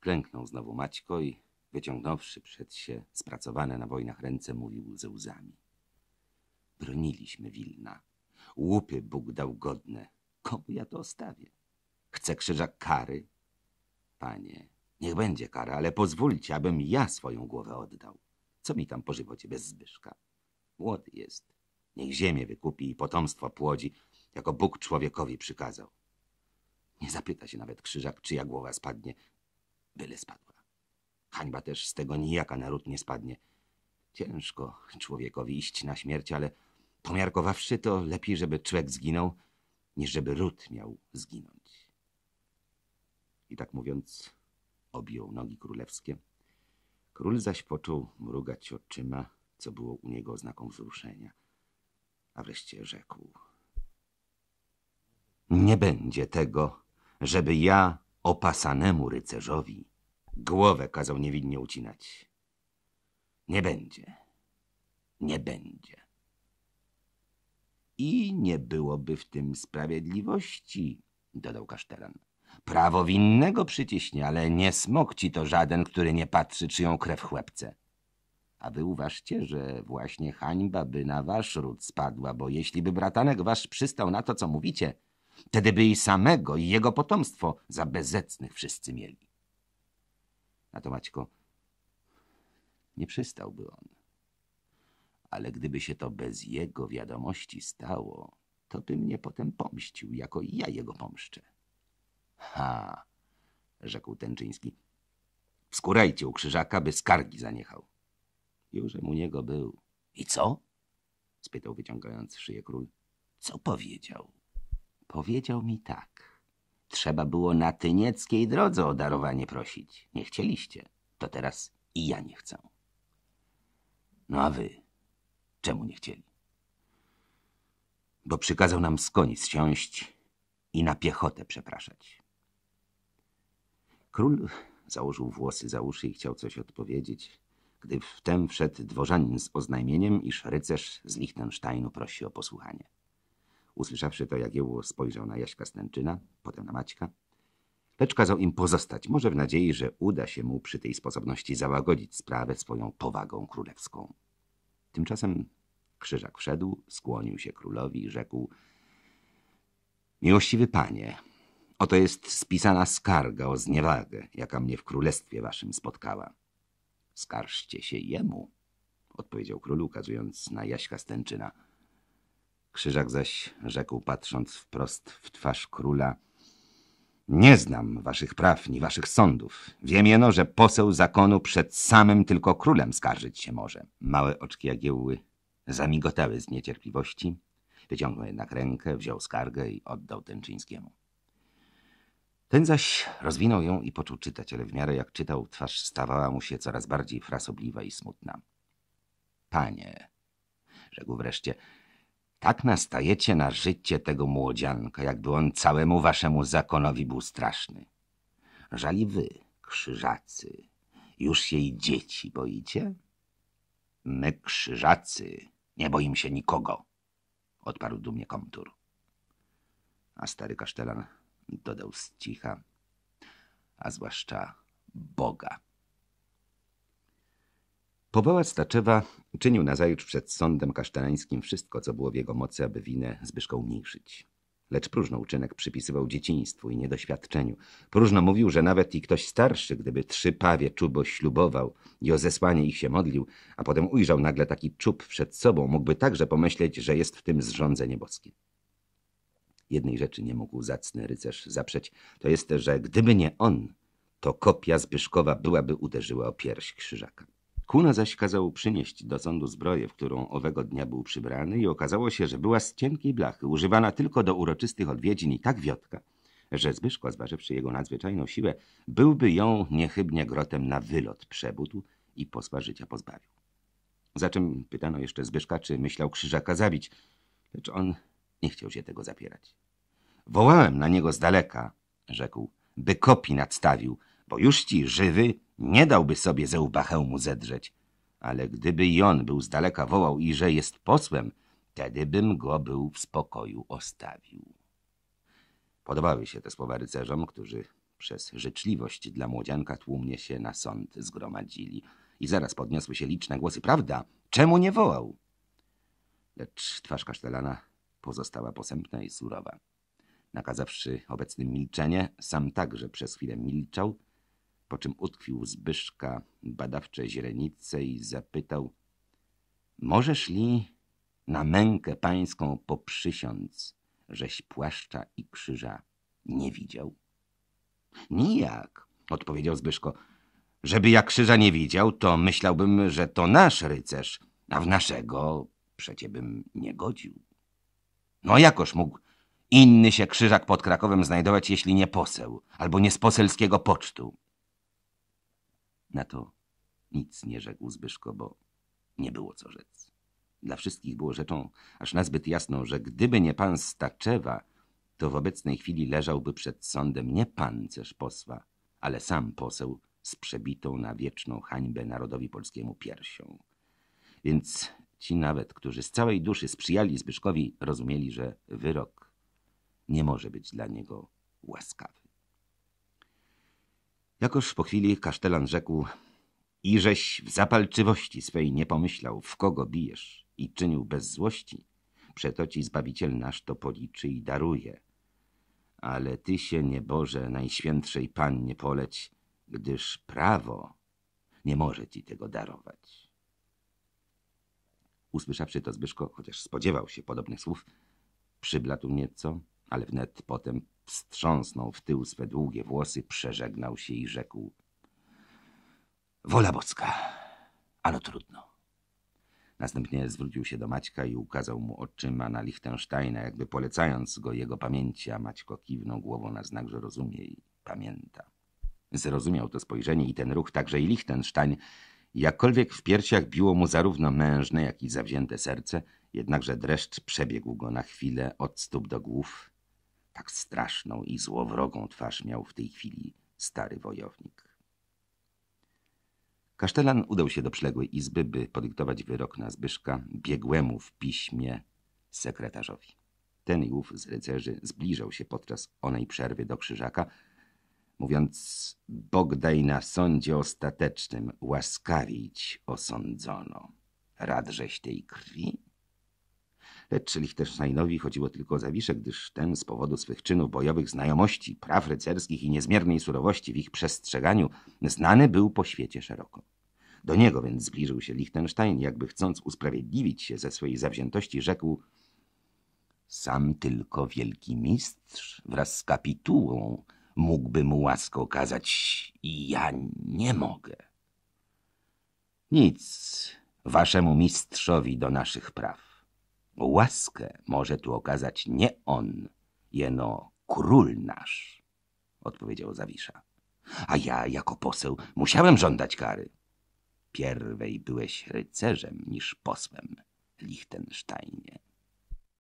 Klęknął znowu Maćko i wyciągnąwszy przed się spracowane na wojnach ręce, mówił ze łzami. Broniliśmy Wilna. Łupy Bóg dał godne. Komu ja to ostawię? Chcę Krzyżak kary? Panie, niech będzie kara, ale pozwólcie, abym ja swoją głowę oddał. Co mi tam pożywocie bez Zbyszka? Młody jest. Niech ziemię wykupi i potomstwo płodzi, jako Bóg człowiekowi przykazał. Nie zapyta się nawet krzyżak, czyja głowa spadnie, byle spadła. Hańba też z tego nijaka naród nie spadnie. Ciężko człowiekowi iść na śmierć, ale pomiarkowawszy to lepiej, żeby człowiek zginął, niż żeby ród miał zginąć. I tak mówiąc, objął nogi królewskie. Król zaś począł mrugać oczyma, co było u niego znaką wzruszenia. A wreszcie rzekł. Nie będzie tego, żeby ja opasanemu rycerzowi Głowę kazał niewinnie ucinać. Nie będzie. Nie będzie. I nie byłoby w tym sprawiedliwości, dodał kasztelan. Prawo winnego przyciśnie, ale nie smok ci to żaden, który nie patrzy czyją krew chłepce. A wy uważcie, że właśnie hańba by na wasz ród spadła, bo jeśli by bratanek wasz przystał na to, co mówicie, wtedy by i samego, i jego potomstwo za bezecnych wszyscy mieli. Na to Maćko nie przystałby on. Ale gdyby się to bez jego wiadomości stało, to by mnie potem pomścił, jako i ja jego pomszczę. Ha, rzekł Tęczyński. Wskurajcie u krzyżaka, by skargi zaniechał. Jużem u niego był. I co? spytał wyciągając szyję król. Co powiedział? Powiedział mi tak. Trzeba było na tynieckiej drodze o darowanie prosić. Nie chcieliście. To teraz i ja nie chcę. No a wy? Czemu nie chcieli? Bo przykazał nam z koni zsiąść i na piechotę przepraszać. Król założył włosy za uszy i chciał coś odpowiedzieć, gdy wtem wszedł dworzanin z oznajmieniem, iż rycerz z Liechtensteinu prosi o posłuchanie. Usłyszawszy to, Jagiełło spojrzał na Jaśka Stęczyna, potem na Maćka, lecz kazał im pozostać, może w nadziei, że uda się mu przy tej sposobności załagodzić sprawę swoją powagą królewską. Tymczasem Krzyżak wszedł, skłonił się królowi i rzekł Miłościwy panie, oto jest spisana skarga o zniewagę, jaka mnie w królestwie waszym spotkała. Skarżcie się jemu, odpowiedział król, ukazując na Jaśka Stęczyna – Krzyżak zaś rzekł, patrząc wprost w twarz króla. Nie znam waszych praw ni waszych sądów. Wiem jeno, że poseł zakonu przed samym tylko królem skarżyć się może. Małe oczki Jagiełły zamigotały z niecierpliwości. Wyciągnął jednak rękę, wziął skargę i oddał Tęczyńskiemu. Ten zaś rozwinął ją i począł czytać, ale w miarę jak czytał, twarz stawała mu się coraz bardziej frasobliwa i smutna. Panie, rzekł wreszcie, tak nastajecie na życie tego młodzianka, jakby on całemu waszemu zakonowi był straszny. Żali wy, krzyżacy, już jej dzieci boicie? My, krzyżacy, nie boim się nikogo, odparł dumnie komtur. A stary kasztelan dodał z cicha, a zwłaszcza Boga. Powołac Powołać Staczewa czynił nazajutrz przed sądem kasztelańskim wszystko, co było w jego mocy, aby winę Zbyszka umniejszyć. Lecz próżno uczynek przypisywał dzieciństwu i niedoświadczeniu. Próżno mówił, że nawet i ktoś starszy, gdyby trzy pawie czubo ślubował i o zesłanie ich się modlił, a potem ujrzał nagle taki czub przed sobą, mógłby także pomyśleć, że jest w tym zrządzenie boskie. Jednej rzeczy nie mógł zacny rycerz zaprzeć, to jest, że gdyby nie on, to kopia Zbyszkowa byłaby uderzyła o pierś krzyżaka. Kuna zaś kazał przynieść do sądu zbroję, w którą owego dnia był przybrany i okazało się, że była z cienkiej blachy, używana tylko do uroczystych odwiedzin i tak wiotka, że Zbyszko, zważywszy jego nadzwyczajną siłę, byłby ją niechybnie grotem na wylot przebudł i posła życia pozbawił. Za czym pytano jeszcze Zbyszka, czy myślał Krzyżaka zabić, lecz on nie chciał się tego zapierać. Wołałem na niego z daleka, rzekł, by kopi nadstawił, bo jużci żywy nie dałby sobie ze mu zedrzeć. Ale gdyby i on był z daleka wołał i że jest posłem, wtedy bym go był w spokoju ostawił. Podobały się te słowa rycerzom, którzy przez życzliwość dla młodzianka tłumnie się na sąd zgromadzili. I zaraz podniosły się liczne głosy. Prawda? Czemu nie wołał? Lecz twarz kasztelana pozostała posępna i surowa. Nakazawszy obecnym milczenie, sam także przez chwilę milczał, po czym utkwił Zbyszka badawcze źrenice i zapytał – Możesz li na mękę pańską poprzysiąc, żeś płaszcza i krzyża nie widział? – Nijak – odpowiedział Zbyszko. – Żeby ja krzyża nie widział, to myślałbym, że to nasz rycerz, a w naszego przecie bym nie godził. No jakoż mógł inny się krzyżak pod Krakowem znajdować, jeśli nie poseł, albo nie z poselskiego pocztu? Na to nic nie rzekł Zbyszko, bo nie było co rzec. Dla wszystkich było rzeczą aż nazbyt jasną, że gdyby nie pan Staczewa, to w obecnej chwili leżałby przed sądem nie pancerz posła, ale sam poseł z przebitą na wieczną hańbę narodowi polskiemu piersią. Więc ci nawet, którzy z całej duszy sprzyjali Zbyszkowi, rozumieli, że wyrok nie może być dla niego łaskawy. Jakoż po chwili kasztelan rzekł i żeś w zapalczywości swej nie pomyślał, w kogo bijesz i czynił bez złości, przeto ci Zbawiciel nasz to policzy i daruje. Ale ty się, nieboże, najświętszej Pannie poleć, gdyż prawo nie może ci tego darować. Usłyszawszy to Zbyszko, chociaż spodziewał się podobnych słów, przybladł nieco, ale wnet potem wstrząsnął w tył swe długie włosy, przeżegnał się i rzekł Wola boska, ale trudno. Następnie zwrócił się do Maćka i ukazał mu oczyma na Lichtensteina, jakby polecając go jego pamięci, a Maćko kiwnął głową na znak, że rozumie i pamięta. Zrozumiał to spojrzenie i ten ruch także i Lichtenstein, jakkolwiek w piersiach biło mu zarówno mężne, jak i zawzięte serce, jednakże dreszcz przebiegł go na chwilę od stóp do głów, tak straszną i złowrogą twarz miał w tej chwili stary wojownik. Kasztelan udał się do przyległej izby, by podyktować wyrok na Zbyszka biegłemu w piśmie sekretarzowi. Ten i ów z rycerzy zbliżał się podczas onej przerwy do krzyżaka, mówiąc Bogdaj na sądzie ostatecznym łaskawić osądzono. Radżeś tej krwi? Lecz Lichtensteinowi chodziło tylko o zawisze, gdyż ten z powodu swych czynów bojowych, znajomości, praw rycerskich i niezmiernej surowości w ich przestrzeganiu znany był po świecie szeroko. Do niego więc zbliżył się Lichtenstein, jakby chcąc usprawiedliwić się ze swojej zawziętości, rzekł sam tylko wielki mistrz wraz z kapitułą mógłby mu łaskę okazać i ja nie mogę. Nic waszemu mistrzowi do naszych praw. Łaskę może tu okazać nie on, jeno król nasz, odpowiedział Zawisza. A ja, jako poseł, musiałem żądać kary. Pierwej byłeś rycerzem niż posłem, Lichtensteinie.